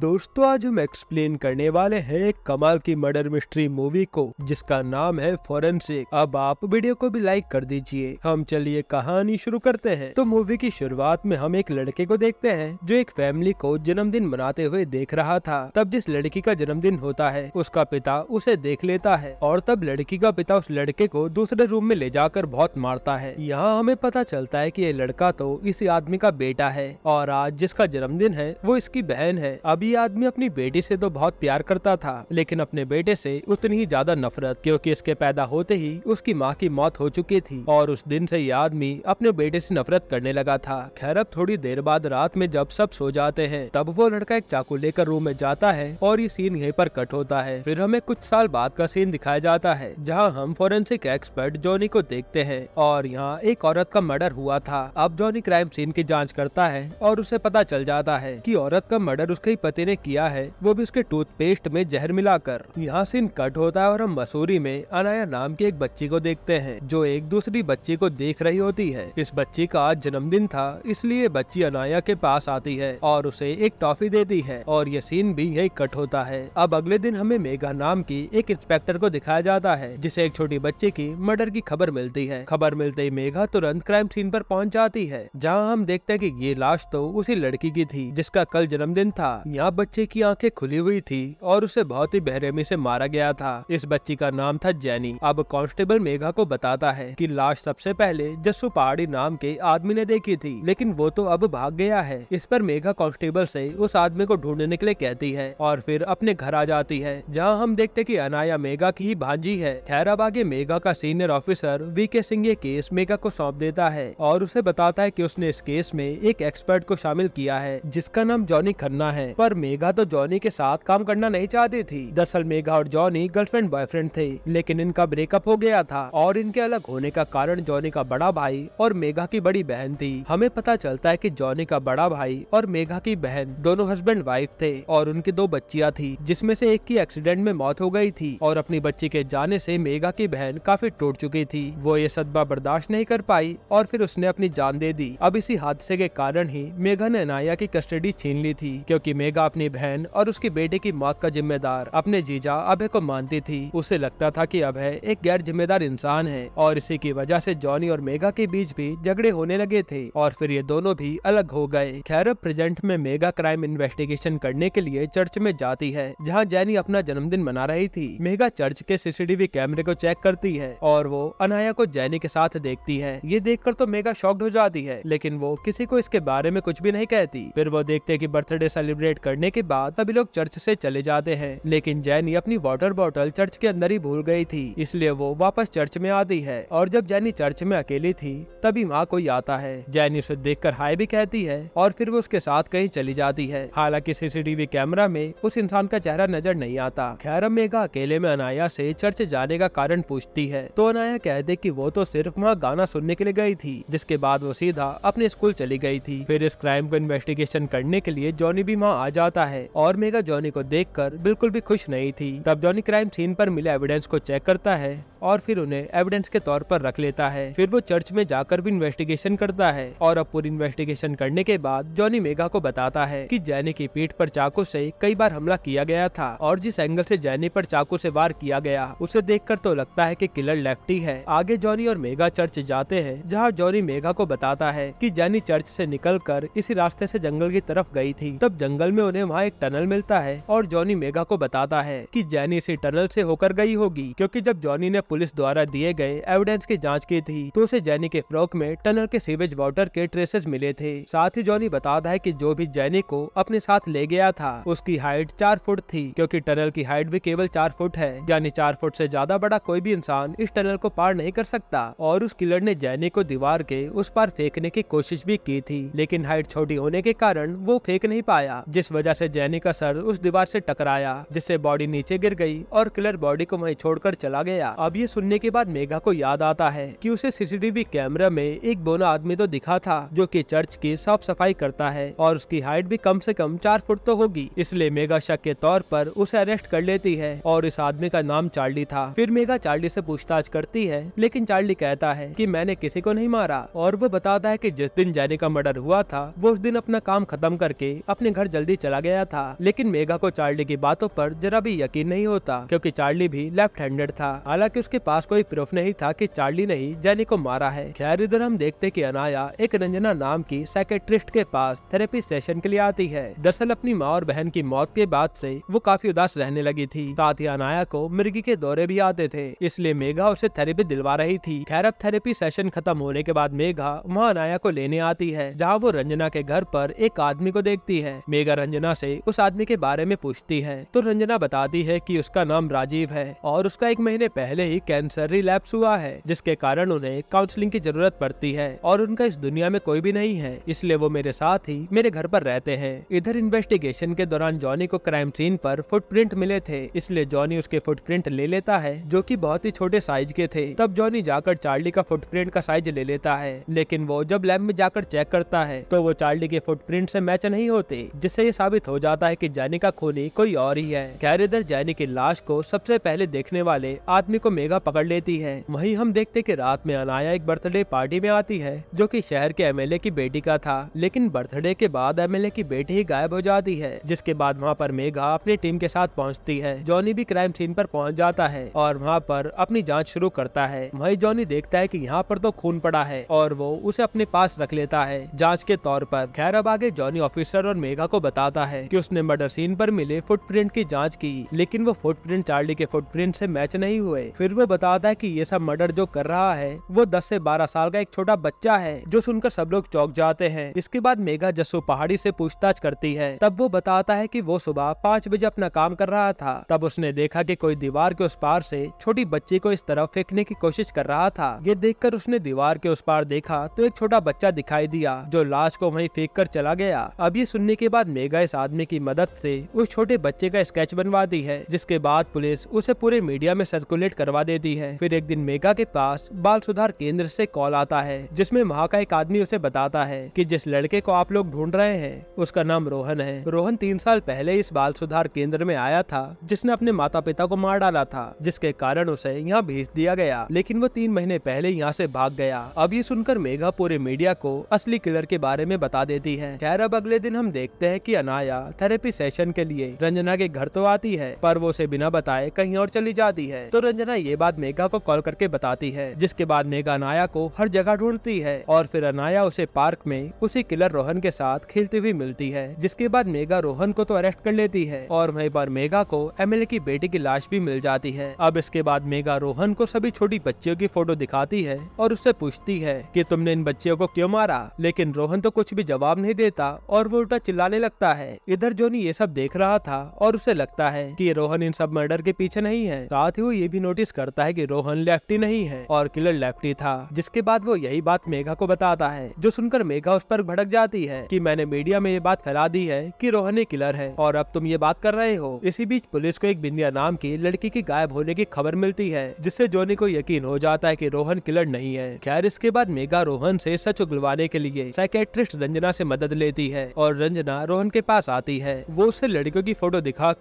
दोस्तों आज हम एक्सप्लेन करने वाले हैं एक कमाल की मर्डर मिस्ट्री मूवी को जिसका नाम है फॉरेंसिक अब आप वीडियो को भी लाइक कर दीजिए हम चलिए कहानी शुरू करते हैं तो मूवी की शुरुआत में हम एक लड़के को देखते हैं जो एक फैमिली को जन्मदिन मनाते हुए देख रहा था तब जिस लड़की का जन्मदिन होता है उसका पिता उसे देख लेता है और तब लड़की का पिता उस लड़के को दूसरे रूम में ले जाकर बहुत मारता है यहाँ हमें पता चलता है की ये लड़का तो इसी आदमी का बेटा है और आज जिसका जन्मदिन है वो इसकी बहन है अब ये आदमी अपनी बेटी से तो बहुत प्यार करता था लेकिन अपने बेटे से उतनी ही ज्यादा नफरत क्योंकि इसके पैदा होते ही उसकी माँ की मौत हो चुकी थी और उस दिन से ये आदमी अपने बेटे से नफरत करने लगा था खैर अब थोड़ी देर बाद रात में जब सब सो जाते हैं तब वो लड़का एक चाकू लेकर रूम में जाता है और ये सीन यही पर कट होता है फिर हमें कुछ साल बाद का सीन दिखाया जाता है जहाँ हम फोरेंसिक एक्सपर्ट जॉनी को देखते हैं और यहाँ एक औरत का मर्डर हुआ था अब जॉनी क्राइम सीन की जाँच करता है और उसे पता चल जाता है की औरत का मर्डर उसके पति ने किया है वो भी उसके टूथपेस्ट में जहर मिलाकर यहाँ सीन कट होता है और हम मसूरी में अनाया नाम की एक बच्ची को देखते हैं जो एक दूसरी बच्ची को देख रही होती है इस बच्ची का आज जन्मदिन था इसलिए बच्ची अनाया के पास आती है और उसे एक टॉफी देती है और ये सीन भी यही कट होता है अब अगले दिन हमें मेघा नाम की एक इंस्पेक्टर को दिखाया जाता है जिसे एक छोटी बच्चे की मर्डर की खबर मिलती है खबर मिलते ही मेघा तुरंत क्राइम सीन पर पहुंच जाती है जहां हम देखते हैं कि ये लाश तो उसी लड़की की थी जिसका कल जन्मदिन था यहाँ बच्चे की आंखें खुली हुई थी और उसे बहुत ही बहरेमी से मारा गया था इस बच्ची का नाम था जैनी अब कांस्टेबल मेघा को बताता है कि लाश सबसे पहले जस्सू पहाड़ी नाम के आदमी ने देखी थी लेकिन वो तो अब भाग गया है इस पर मेघा कांस्टेबल से उस आदमी को ढूंढने के लिए कहती है और फिर अपने घर आ जाती है जहाँ हम देखते की अनाया मेघा की ही भांजी है अब आगे मेघा का सीनियर ऑफिसर वी के सिंह ये केस मेघा को सौंप देता है और उसे बताता है की उसने इस केस में एक एक्सपर्ट को शामिल किया है जिसका नाम जॉनी खन्ना है पर मेघा तो जॉनी के साथ काम करना नहीं चाहती थी दरअसल मेघा और जॉनी गर्लफ्रेंड बॉयफ्रेंड थे लेकिन इनका ब्रेकअप हो गया था और इनके अलग होने का कारण जॉनी का बड़ा भाई और मेघा की बड़ी बहन थी हमें पता चलता है की जॉनी का बड़ा भाई और मेघा की बहन दोनों हस्बैंड वाइफ थे और उनकी दो बच्चिया थी जिसमे से एक की एक्सीडेंट में मौत हो गई थी और अपनी बच्ची के जाने से मेघा की बहन काफी टूट चुकी थी वो ये सदमा बर्दाश्त नहीं कर पाई और फिर उसने अपनी जान दे दी अब इसी हादसे के कारण ही मेघा ने अनाया की कस्टडी छीन ली थी क्योंकि मेघा बनेगा अपनी बहन और उसके बेटे की मौत का जिम्मेदार अपने जीजा अभय को मानती थी उसे लगता था कि अभय एक गैर जिम्मेदार इंसान है और इसी की वजह से जॉनी और मेगा के बीच भी झगड़े होने लगे थे और फिर ये दोनों भी अलग हो गए खैर प्रेजेंट में मेगा क्राइम इन्वेस्टिगेशन करने के लिए चर्च में जाती है जहाँ जैनी अपना जन्मदिन मना रही थी मेगा चर्च के सीसीटीवी कैमरे को चेक करती है और वो अनाया को जैनी के साथ देखती है ये देख तो मेगा शॉक्ड हो जाती है लेकिन वो किसी को इसके बारे में कुछ भी नहीं कहती फिर वो देखते की बर्थडे सेलिब्रेट करने के बाद सभी लोग चर्च से चले जाते हैं लेकिन जैनी अपनी वाटर बॉटल चर्च के अंदर ही भूल गई थी इसलिए वो वापस चर्च में आती है और जब जैनी चर्च में अकेली थी तभी माँ कोई आता है जैनी उसे कर हाई भी कहती है और फिर वो उसके साथ कहीं चली जाती है हालांकि सीसीटीवी कैमरा में उस इंसान का चेहरा नजर नहीं आता खैर मेगा अकेले में अनाया से चर्च जाने का कारण पूछती है तो अनाया कहते कि वो तो सिर्फ वहाँ गाना सुनने के लिए गई थी जिसके बाद वो सीधा अपने स्कूल चली गई थी फिर इस क्राइम को इन्वेस्टिगेशन करने के लिए जॉनी भी वहाँ आ जाता है और मेगा जॉनी को देखकर बिल्कुल भी खुश नहीं थी तब जॉनी क्राइम सीन पर मिले एविडेंस को चेक करता है और फिर उन्हें एविडेंस के तौर पर रख लेता है फिर वो चर्च में जाकर भी इन्वेस्टिगेशन करता है और अब पूरी इन्वेस्टिगेशन करने के बाद जॉनी मेगा को बताता है की जैनी की पीठ पर चाकू से कई बार हमला किया गया था और जिस एंगल से जैनी पर चाकू से वार किया गया उसे देख तो लगता है की किलर लेफ्टी है आगे जॉनी और मेगा चर्च जाते हैं जहाँ जॉनी मेगा को बताता है की जैनी चर्च निकल कर इसी रास्ते ऐसी जंगल की तरफ गई थी तब जंगल में उन्हें वहाँ एक टनल मिलता है और जॉनी मेगा को बताता है कि जैनी इसी टनल से होकर गई होगी क्योंकि जब जॉनी ने पुलिस द्वारा दिए गए एविडेंस की जाँच की थी तो उसे जैनी के फ्रॉक में टनल के सीवेज वाटर के ट्रेसेस मिले थे साथ ही जॉनी बताता है कि जो भी जैनी को अपने साथ ले गया था उसकी हाइट चार फुट थी क्यूँकी टनल की हाइट भी केवल चार फुट है यानी चार फुट ऐसी ज्यादा बड़ा कोई भी इंसान इस टनल को पार नहीं कर सकता और उस किलर ने जैनी को दीवार के उस पार फेंकने की कोशिश भी की थी लेकिन हाइट छोटी होने के कारण वो फेंक नहीं पाया जिस वजह ऐसी जैनी का सर उस दीवार ऐसी टकराया जिससे बॉडी नीचे गिर गई और किलर बॉडी को छोड़ कर चला गया अब ये सुनने के बाद मेघा को याद आता है कि उसे सीसीटीवी कैमरा में एक बोना आदमी तो दिखा था जो कि चर्च की साफ सफाई करता है और उसकी हाइट भी कम से कम चार फुट तो होगी इसलिए मेगा शक के तौर पर उसे अरेस्ट कर लेती है और इस आदमी का नाम चार्ली था फिर मेगा चार्ली ऐसी पूछताछ करती है लेकिन चार्ली कहता है कि मैंने किसी को नहीं मारा और वो बताता है की जिस दिन जैनी का मर्डर हुआ था वो उस दिन अपना काम खत्म करके अपने घर जल्दी चला गया था लेकिन मेगा को चार्ली की बातों आरोप जरा भी यकीन नहीं होता क्यूँकी चार्ली भी लेफ्ट हैंडेड था हालांकि उसके के पास कोई प्रूफ नहीं था कि चार्ली ने ही जैनी को मारा है खैर इधर हम देखते कि अनाया एक रंजना नाम की साइकेट्रिस्ट के पास थेरेपी सेशन के लिए आती है दरअसल अपनी माँ और बहन की मौत के बाद से वो काफी उदास रहने लगी थी साथ ही अनाया को मिर्गी के दौरे भी आते थे इसलिए मेघा उसे थेरेपी दिलवा रही थी खैर अब थेरेपी सेशन खत्म होने के बाद मेघा वहाँ अनाया को लेने आती है जहाँ वो रंजना के घर पर एक आदमी को देखती है मेघा रंजना से उस आदमी के बारे में पूछती है तो रंजना बताती है की उसका नाम राजीव है और उसका एक महीने पहले ही ही कैंसर रिलैप्स हुआ है जिसके कारण उन्हें काउंसलिंग की जरूरत पड़ती है और उनका इस दुनिया में कोई भी नहीं है इसलिए वो मेरे साथ ही मेरे घर पर रहते हैं इधर इन्वेस्टिगेशन के दौरान जॉनी को क्राइम सीन पर फुटप्रिंट मिले थे इसलिए जॉनी उसके फुटप्रिंट ले लेता है जो की बहुत ही छोटे साइज के थे तब जॉनी जाकर चार्ली का फुटप्रिंट का साइज ले लेता है लेकिन वो जब लैब में जाकर चेक करता है तो वो चार्ली के फुटप्रिंट से मैच नहीं होते जिससे ये साबित हो जाता है कि जैनी का खूनी कोई और ही है खैर इधर जैनी की लाश को सबसे पहले देखने वाले आदमी को मेगा पकड़ लेती है वहीं हम देखते कि रात में अनाया एक बर्थडे पार्टी में आती है जो कि शहर के एमएलए की बेटी का था लेकिन बर्थडे के बाद एमएलए की बेटी ही गायब हो जाती है जिसके बाद वहाँ पर मेघा अपनी टीम के साथ पहुँचती है जॉनी भी क्राइम सीन पर पहुँच जाता है और वहाँ पर अपनी जाँच शुरू करता है वही जॉनी देखता है की यहाँ पर तो खून पड़ा है और वो उसे अपने पास रख लेता है जाँच के तौर पर खैर अब आगे जॉनी ऑफिसर और मेघा को बताता है की उसने मर्डर सीन पर मिले फुटप्रिंट की जाँच की लेकिन वो फुटप्रिंट चार्ली के फुटप्रिंट से मैच नहीं हुए फिर में बताता है कि ये सब मर्डर जो कर रहा है वो 10 से 12 साल का एक छोटा बच्चा है जो सुनकर सब लोग चौक जाते हैं इसके बाद मेघा जस्सू पहाड़ी से पूछताछ करती है तब वो बताता है कि वो सुबह पाँच बजे अपना काम कर रहा था तब उसने देखा कि कोई दीवार के उस पार से छोटी बच्ची को इस तरफ फेंकने की कोशिश कर रहा था ये देख उसने दीवार के उस पार देखा तो एक छोटा बच्चा दिखाई दिया जो लाश को वही फेंक कर चला गया अब ये सुनने के बाद मेघा इस आदमी की मदद ऐसी उस छोटे बच्चे का स्केच बनवा दी है जिसके बाद पुलिस उसे पूरे मीडिया में सर्कुलेट करवा देती है फिर एक दिन मेगा के पास बाल सुधार केंद्र से कॉल आता है जिसमें वहाँ का एक आदमी उसे बताता है कि जिस लड़के को आप लोग ढूंढ रहे हैं उसका नाम रोहन है रोहन तीन साल पहले इस बाल सुधार केंद्र में आया था जिसने अपने माता पिता को मार डाला था जिसके कारण उसे यहाँ भेज दिया गया लेकिन वो तीन महीने पहले यहाँ से भाग गया अब ये सुनकर मेघा पूरे मीडिया को असली किलर के बारे में बता देती है खैर अब अगले दिन हम देखते हैं कि अनाया थेरेपी सेशन के लिए रंजना के घर तो आती है पर वो उसे बिना बताए कहीं और चली जाती है तो रंजना ये ये बात मेगा को कॉल करके बताती है जिसके बाद मेगा अनाया को हर जगह ढूंढती है और फिर अनाया उसे पार्क में उसी किलर रोहन के साथ खेलती हुई मिलती है जिसके बाद मेगा रोहन को तो अरेस्ट कर लेती है और वही बार मेगा को एम की बेटी की लाश भी मिल जाती है अब इसके बाद मेगा रोहन को सभी छोटी बच्चियों की फोटो दिखाती है और उससे पूछती है की तुमने इन बच्चियों को क्यों मारा लेकिन रोहन तो कुछ भी जवाब नहीं देता और वो उल्टा चिल्लाने लगता है इधर जोनी ये सब देख रहा था और उसे लगता है की रोहन इन सब मर्डर के पीछे नहीं है साथ ही वो ये भी नोटिस कर करता है कि रोहन लेफ्टी नहीं है और किलर लेफ्टी था जिसके बाद वो यही बात मेघा को बताता है जो सुनकर मेघा उस पर भड़क जाती है कि मैंने मीडिया में ये बात फैला दी है कि रोहन ही किलर है और अब तुम ये बात कर रहे हो इसी बीच पुलिस को एक बिंदिया नाम की लड़की की गायब होने की खबर मिलती है जिससे जोनी को यकीन हो जाता है की रोहन किलर नहीं है खैर इसके बाद मेघा रोहन ऐसी सच उगलवाने के लिए साइकेट्रिस्ट रंजना ऐसी मदद लेती है और रंजना रोहन के पास आती है वो उससे लड़कियों की फोटो दिखा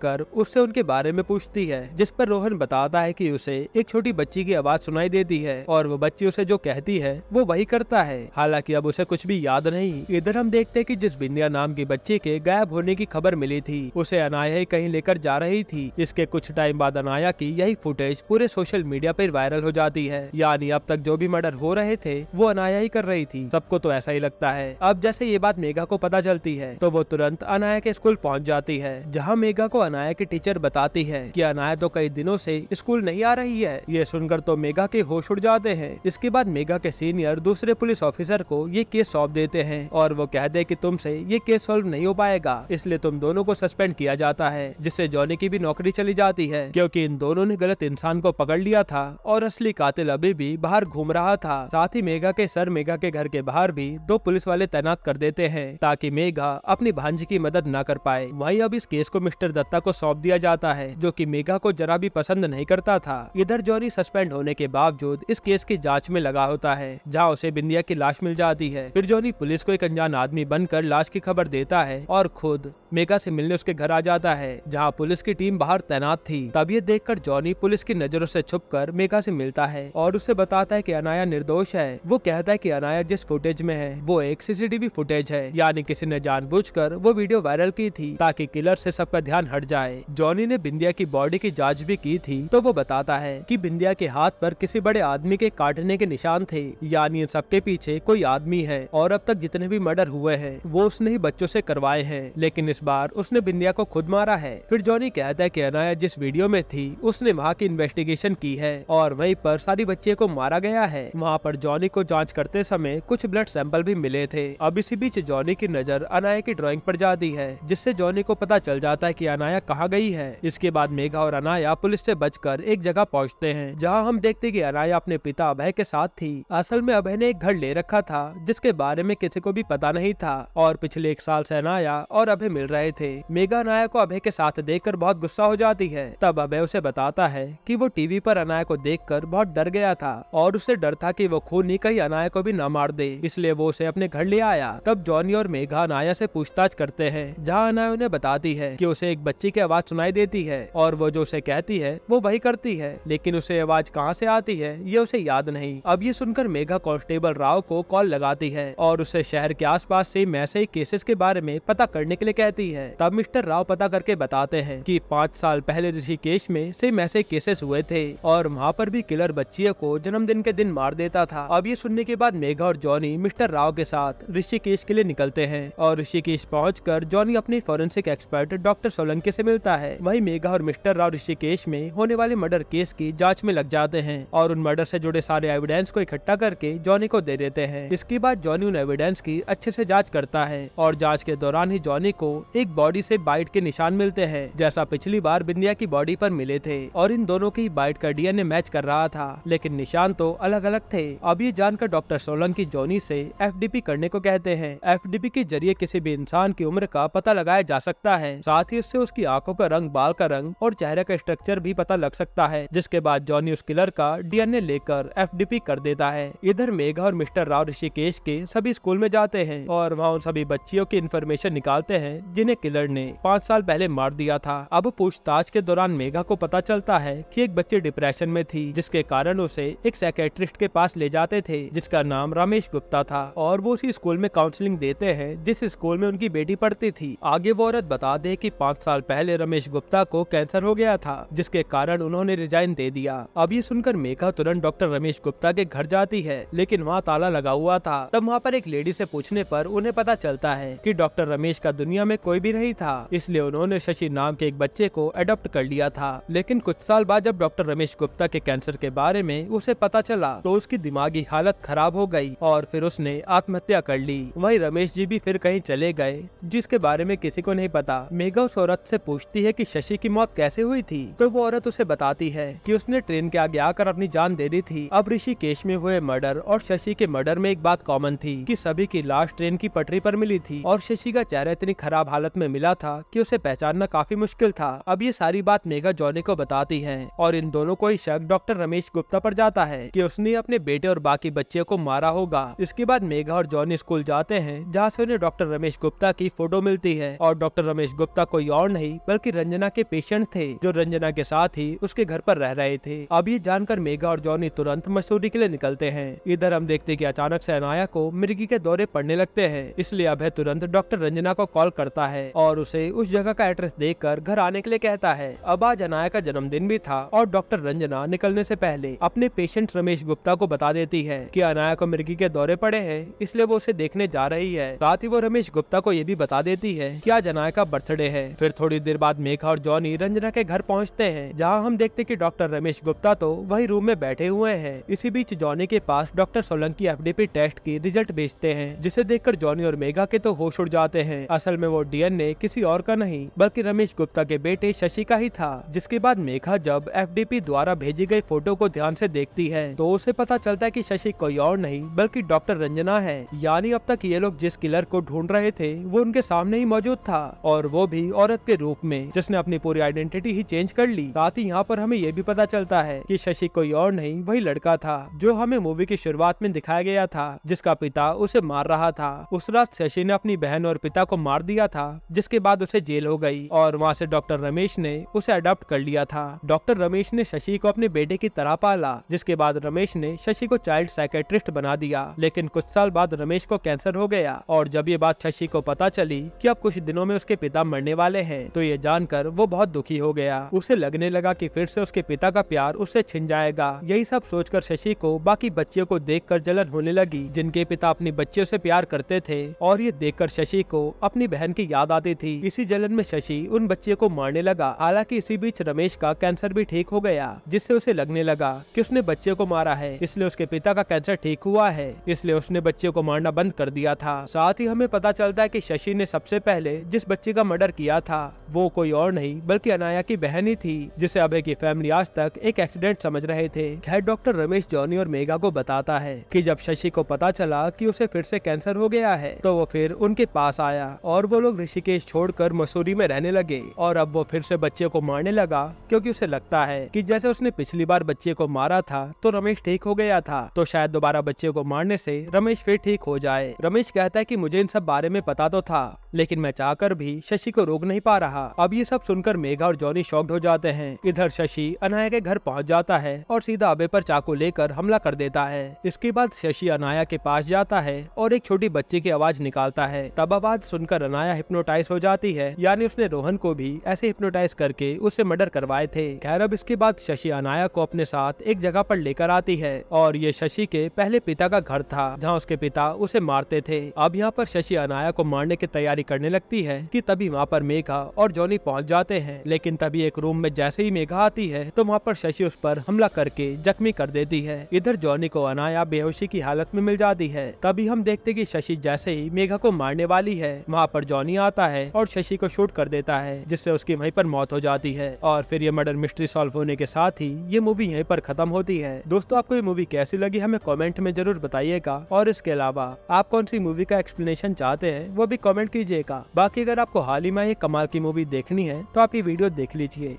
उससे उनके बारे में पूछती है जिस पर रोहन बताता है कि उसे एक छोटी बच्ची की आवाज सुनाई देती है और वो बच्ची उसे जो कहती है वो वही करता है हालांकि अब उसे कुछ भी याद नहीं इधर हम देखते हैं कि जिस बिंदिया नाम की बच्ची के गायब होने की खबर मिली थी उसे अनाया ही कहीं लेकर जा रही थी इसके कुछ टाइम बाद अनाया की यही फुटेज पूरे सोशल मीडिया पर वायरल हो जाती है यानी अब तक जो भी मर्डर हो रहे थे वो अनाया ही कर रही थी सबको तो ऐसा ही लगता है अब जैसे ये बात मेघा को पता चलती है तो वो तुरंत अनाया के स्कूल पहुँच जाती है जहाँ मेघा को अनाया की टीचर बताती है की अनाया तो कई दिनों से स्कूल नहीं आ रही है है ये सुनकर तो मेगा के होश उड़ जाते हैं इसके बाद मेगा के सीनियर दूसरे पुलिस ऑफिसर को ये केस सौंप देते हैं और वो कहते हैं तुम ऐसी ये केस सोल्व नहीं हो पाएगा इसलिए तुम दोनों को सस्पेंड किया जाता है जिससे जॉनी की भी नौकरी चली जाती है क्यूँकी इन दोनों ने गलत इंसान को पकड़ लिया था और असली कातिल अभी भी बाहर घूम रहा था साथ ही मेगा के सर मेगा के घर के बाहर भी दो पुलिस वाले तैनात कर देते हैं ताकि मेगा अपनी भांजी की मदद न कर पाए वहीं अब इस केस को मिस्टर दत्ता को सौंप दिया जाता है जो कि मेगा को जरा भी पसंद नहीं करता था इधर जौहरी सस्पेंड होने के बावजूद इस केस की जाँच में लगा होता है जहाँ उसे बिंदिया की लाश मिल जाती है फिर जौहरी पुलिस को एक अनजान आदमी बनकर लाश की खबर देता है और खुद मेगा से मिलने उसके घर आ जाता है जहाँ पुलिस की टीम बाहर तैनात थी तब ये कर जॉनी पुलिस की नजरों से कर मेगा से मिलता है और उसे बताता है की अनाया निर्दोष है वो कहता है की अनाया जिस फुटेज में है वो एक सीसीटीवी फुटेज है यानी किसी ने कर वो वीडियो वायरल की थी ताकि किलर से सबका ध्यान हट जाए जॉनी ने बिंदिया की बॉडी की जाँच भी की थी तो वो बताता है है कि बिंदिया के हाथ पर किसी बड़े आदमी के काटने के निशान थे यानी इन सबके पीछे कोई आदमी है और अब तक जितने भी मर्डर हुए हैं वो उसने ही बच्चों से करवाए हैं लेकिन इस बार उसने बिंदिया को खुद मारा है फिर जॉनी कहता है की अनाया जिस वीडियो में थी उसने वहाँ की इन्वेस्टिगेशन की है और वही पर सारी बच्चे को मारा गया है वहाँ पर जॉनी को जाँच करते समय कुछ ब्लड सैंपल भी मिले थे अब इसी बीच जॉनी की नजर अनाया की ड्रॉइंग पर जाती है जिससे जॉनी को पता चल जाता है की अनाया कहाँ गई है इसके बाद मेघा और अनाया पुलिस से बचकर एक जगह पहुंच पहुंचते हैं जहां हम देखते कि अनाया अपने पिता अभय के साथ थी असल में अभय ने एक घर ले रखा था जिसके बारे में किसी को भी पता नहीं था और पिछले एक साल से अनाया और अभय मिल रहे थे मेघा अनाया को अभय के साथ देख बहुत गुस्सा हो जाती है तब अभय उसे बताता है की वो टीवी पर अनाया को देख बहुत डर गया था और उसे डर था की वो खून ही कहीं अनाया को भी न मार दे इसलिए वो उसे अपने घर ले आया तब जॉनी और मेघा अनाया से पूछताछ करते हैं जहाँ अनाया उन्हें बताती है की उसे एक बच्ची की आवाज सुनाई देती है और वो जो उसे कहती है वो वही करती है लेकिन उसे आवाज कहाँ से आती है ये उसे याद नहीं अब ये सुनकर मेघा कांस्टेबल राव को कॉल लगाती है और उसे शहर के आसपास से मैसे केसेस के बारे में पता करने के लिए कहती है तब मिस्टर राव पता करके बताते हैं कि पाँच साल पहले ऋषिकेश में से ऐसे केसेस हुए थे और वहाँ पर भी किलर बच्चियों को जन्मदिन के दिन मार देता था अब ये सुनने के बाद मेघा और जॉनी मिस्टर राव के साथ ऋषिकेश के लिए निकलते हैं और ऋषिकेश पहुँच जॉनी अपने फॉरेंसिक एक्सपर्ट डॉक्टर सोलंकी से मिलता है वही मेघा और मिस्टर राव ऋषिकेश में होने वाले मर्डर केस की की जांच में लग जाते हैं और उन मर्डर से जुड़े सारे एविडेंस को इकट्ठा करके जॉनी को दे देते हैं इसके बाद जॉनी उन एविडेंस की अच्छे से जांच करता है और जांच के दौरान ही जॉनी को एक बॉडी से बाइट के निशान मिलते हैं जैसा पिछली बार बिंदिया की बॉडी पर मिले थे और इन दोनों की बाइट का डीएनए मैच कर रहा था लेकिन निशान तो अलग अलग थे अब ये जानकर डॉक्टर सोलंकी जॉनी से एफडीपी करने को कहते हैं एफडीपी के जरिए किसी भी इंसान की उम्र का पता लगाया जा सकता है साथ ही उससे उसकी आंखों का रंग बाल का रंग और चेहरे का स्ट्रक्चर भी पता लग सकता है जिसके उसके बाद जॉनी उस किलर का डीएनए लेकर एफडीपी कर देता है इधर मेघा और मिस्टर राव ऋषिकेश के सभी स्कूल में जाते हैं और वहाँ उन सभी बच्चियों की इन्फॉर्मेशन निकालते हैं जिन्हें किलर ने पाँच साल पहले मार दिया था अब पूछताछ के दौरान मेघा को पता चलता है की एक बच्ची डिप्रेशन में थी जिसके कारण उसे एक सेक्रेटरिस्ट के पास ले जाते थे जिसका नाम रमेश गुप्ता था और वो उसी स्कूल में काउंसिलिंग देते हैं जिस स्कूल में उनकी बेटी पढ़ती थी आगे वो औरत बता दे की पाँच साल पहले रमेश गुप्ता को कैंसर हो गया था जिसके कारण उन्होंने रिजाइन दे दिया अब ये सुनकर मेघा तुरंत डॉक्टर रमेश गुप्ता के घर जाती है लेकिन वहाँ ताला लगा हुआ था तब वहाँ पर एक लेडी से पूछने पर उन्हें पता चलता है कि डॉक्टर रमेश का दुनिया में कोई भी नहीं था इसलिए उन्होंने शशि नाम के एक बच्चे को अडोप्ट कर लिया था लेकिन कुछ साल बाद जब डॉक्टर रमेश गुप्ता के कैंसर के बारे में उसे पता चला तो उसकी दिमागी हालत खराब हो गयी और फिर उसने आत्महत्या कर ली वही रमेश जी भी फिर कहीं चले गए जिसके बारे में किसी को नहीं पता मेघा उस औरत ऐसी पूछती है की शशि की मौत कैसे हुई थी तो वो औरत उसे बताती है कि उसने ट्रेन के आगे आकर अपनी जान दे दी थी अब ऋषिकेश में हुए मर्डर और शशि के मर्डर में एक बात कॉमन थी कि सभी की लाश ट्रेन की पटरी पर मिली थी और शशि का चेहरा इतनी खराब हालत में मिला था कि उसे पहचानना काफी मुश्किल था अब ये सारी बात मेघा जॉनी को बताती है और इन दोनों को ही शक डॉक्टर रमेश गुप्ता पर जाता है की उसने अपने बेटे और बाकी बच्चे को मारा होगा इसके बाद मेघा और जॉनी स्कूल जाते हैं जहाँ से उन्हें डॉक्टर रमेश गुप्ता की फोटो मिलती है और डॉक्टर रमेश गुप्ता कोई और नहीं बल्कि रंजना के पेशेंट थे जो रंजना के साथ ही उसके घर पर रह रहे थे अब ये जानकर मेघा और जॉनी तुरंत मसूरी के लिए निकलते हैं इधर हम देखते कि अचानक से अनाया को मिर्गी के दौरे पड़ने लगते हैं इसलिए अभय तुरंत डॉक्टर रंजना को कॉल करता है और उसे उस जगह का एड्रेस देकर घर आने के लिए कहता है अब आज अनाया का जन्मदिन भी था और डॉक्टर रंजना निकलने ऐसी पहले अपने पेशेंट रमेश गुप्ता को बता देती है की अनाया को मिर्गी के दौरे पड़े है इसलिए वो उसे देखने जा रही है साथ ही वो रमेश गुप्ता को ये भी बता देती है की आज अनाया का बर्थडे है फिर थोड़ी देर बाद मेघा और जॉनी रंजना के घर पहुँचते हैं जहाँ हम देखते की डॉक्टर डॉक्टर रमेश गुप्ता तो वही रूम में बैठे हुए हैं इसी बीच जॉनी के पास doctor Solanki F P test की रिजल्ट भेजते हैं जिसे देखकर जॉनी और मेघा के तो होश उड़ जाते हैं असल में वो ए किसी और का नहीं बल्कि रमेश गुप्ता के बेटे शशि का ही था जिसके बाद मेघा जब पी द्वारा भेजी गई फोटो को ध्यान ऐसी देखती है तो उसे पता चलता है की शशि कोई और नहीं बल्कि डॉक्टर रंजना है यानी अब तक ये लोग जिस किलर को ढूंढ रहे थे वो उनके सामने ही मौजूद था और वो भी औरत के रूप में जिसने अपनी पूरी आइडेंटिटी ही चेंज कर ली साथ ही यहाँ पर हमें ये भी पता चलता है कि शशि कोई और नहीं वही लड़का था जो हमें मूवी की शुरुआत में दिखाया गया था जिसका पिता उसे मार रहा था उस रात शशि ने अपनी बहन और पिता को मार दिया था जिसके बाद उसे जेल हो गई और वहाँ से डॉक्टर रमेश ने उसे अडॉप्ट कर लिया था डॉक्टर रमेश ने शशि को अपने बेटे की तरह पाला जिसके बाद रमेश ने शशि को चाइल्ड साइकेट्रिस्ट बना दिया लेकिन कुछ साल बाद रमेश को कैंसर हो गया और जब ये बात शशि को पता चली की अब कुछ दिनों में उसके पिता मरने वाले है तो ये जानकर वो बहुत दुखी हो गया उसे लगने लगा की फिर से उसके पिता पिता का प्यार उससे छिन जाएगा यही सब सोचकर शशि को बाकी बच्चियों को देखकर जलन होने लगी जिनके पिता अपने बच्चियों से प्यार करते थे और ये देखकर शशि को अपनी बहन की याद आती थी इसी जलन में शशि उन बच्चियों को मारने लगा हालांकि इसी बीच रमेश का कैंसर भी ठीक हो गया जिससे उसे लगने लगा कि उसने बच्चे को मारा है इसलिए उसके पिता का कैंसर ठीक हुआ है इसलिए उसने बच्चे को मारना बंद कर दिया था साथ ही हमें पता चलता है की शशि ने सबसे पहले जिस बच्चे का मर्डर किया था वो कोई और नहीं बल्कि अनाया की बहन ही थी जिसे अभय की फैमिली आज तक एक एक्सीडेंट समझ रहे थे हेड डॉक्टर रमेश जॉनी और मेगा को बताता है कि जब शशि को पता चला कि उसे फिर से कैंसर हो गया है तो वो फिर उनके पास आया और वो लोग ऋषिकेश छोड़कर मसूरी में रहने लगे और अब वो फिर से बच्चे को मारने लगा क्योंकि उसे लगता है कि जैसे उसने पिछली बार बच्चे को मारा था तो रमेश ठीक हो गया था तो शायद दोबारा बच्चे को मारने से रमेश फिर ठीक हो जाए रमेश कहता है कि मुझे इन सब बारे में पता तो था लेकिन मैं चाहकर भी शशि को रोक नहीं पा रहा अब ये सब सुनकर मेघा और जॉनी शॉक्ड हो जाते हैं इधर शशि अना अनाया के घर पहुंच जाता है और सीधा अबे पर चाकू लेकर हमला कर देता है इसके बाद शशि अनाया के पास जाता है और एक छोटी बच्ची की आवाज निकालता है तब आवाज सुनकर अनाया हिप्नोटाइज हो जाती है यानी उसने रोहन को भी ऐसे हिप्नोटाइज करके उससे मर्डर करवाए थे खैर अब इसके बाद शशि अनाया को अपने साथ एक जगह पर लेकर आती है और ये शशि के पहले पिता का घर था जहाँ उसके पिता उसे मारते थे अब यहाँ पर शशि अनाया को मारने की तैयारी करने लगती है की तभी वहाँ पर मेघा और जॉनी पहुँच जाते हैं लेकिन तभी एक रूम में जैसे ही मेघा आती है तो वहाँ पर शशि उस पर हमला करके जख्मी कर देती है इधर जॉनी को अनाया बेहोशी की हालत में मिल जाती है तभी हम देखते कि शशि जैसे ही मेघा को मारने वाली है वहाँ पर जॉनी आता है और शशि को शूट कर देता है जिससे उसकी वहीं पर मौत हो जाती है और फिर ये मर्डर मिस्ट्री सॉल्व होने के साथ ही ये मूवी यही पर खत्म होती है दोस्तों आपको ये मूवी कैसी लगी हमें कॉमेंट में जरूर बताइएगा और इसके अलावा आप कौन सी मूवी का एक्सप्लेनेशन चाहते हैं वो भी कॉमेंट कीजिएगा बाकी अगर आपको हाल ही में ये कमाल की मूवी देखनी है तो आप ये वीडियो देख लीजिए